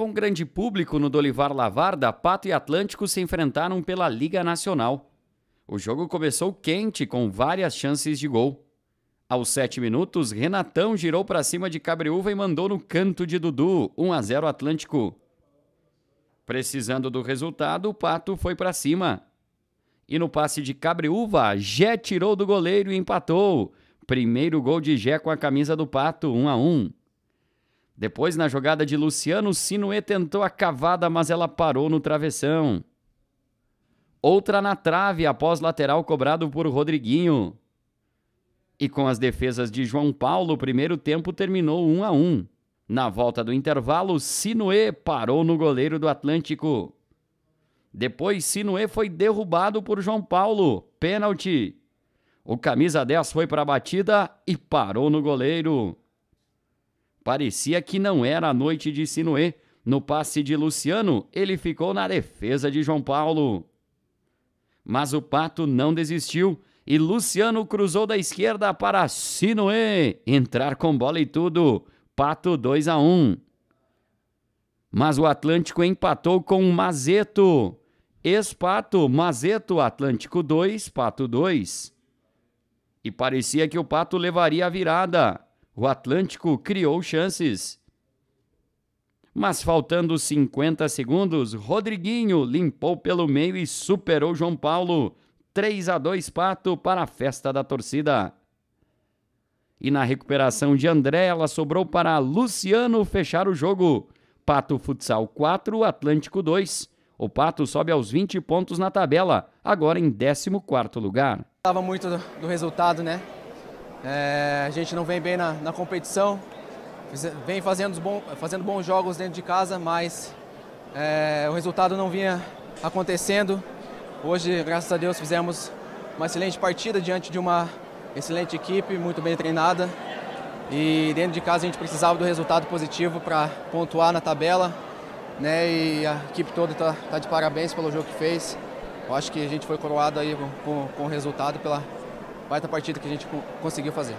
Com grande público no Dolivar Lavarda, Pato e Atlântico se enfrentaram pela Liga Nacional. O jogo começou quente, com várias chances de gol. Aos sete minutos, Renatão girou para cima de Cabriúva e mandou no canto de Dudu, 1 a 0 Atlântico. Precisando do resultado, o Pato foi para cima. E no passe de Cabriúva, Jé tirou do goleiro e empatou. Primeiro gol de Jé com a camisa do Pato, 1 a 1. Depois, na jogada de Luciano, Sinuê tentou a cavada, mas ela parou no travessão. Outra na trave após lateral cobrado por Rodriguinho. E com as defesas de João Paulo, o primeiro tempo terminou 1 a 1. Na volta do intervalo, Sinuê parou no goleiro do Atlântico. Depois, Sinuê foi derrubado por João Paulo. Pênalti. O camisa 10 foi para a batida e parou no goleiro. Parecia que não era a noite de Sinuê. No passe de Luciano, ele ficou na defesa de João Paulo. Mas o Pato não desistiu e Luciano cruzou da esquerda para Sinuê entrar com bola e tudo. Pato 2 a 1. Um. Mas o Atlântico empatou com o Mazeto. Ex-Pato, Mazeto, Atlântico 2, Pato 2. E parecia que o Pato levaria a virada o Atlântico criou chances. Mas faltando 50 segundos, Rodriguinho limpou pelo meio e superou João Paulo. 3 a 2 Pato para a festa da torcida. E na recuperação de André, ela sobrou para Luciano fechar o jogo. Pato Futsal 4, Atlântico 2. O Pato sobe aos 20 pontos na tabela, agora em 14 lugar. Estava muito do resultado, né? É, a gente não vem bem na, na competição, vem fazendo, bom, fazendo bons jogos dentro de casa, mas é, o resultado não vinha acontecendo. Hoje, graças a Deus, fizemos uma excelente partida diante de uma excelente equipe, muito bem treinada. E dentro de casa a gente precisava do resultado positivo para pontuar na tabela. Né? E a equipe toda está tá de parabéns pelo jogo que fez. Eu acho que a gente foi coroado aí com, com, com o resultado pela, baita partida que a gente conseguiu fazer.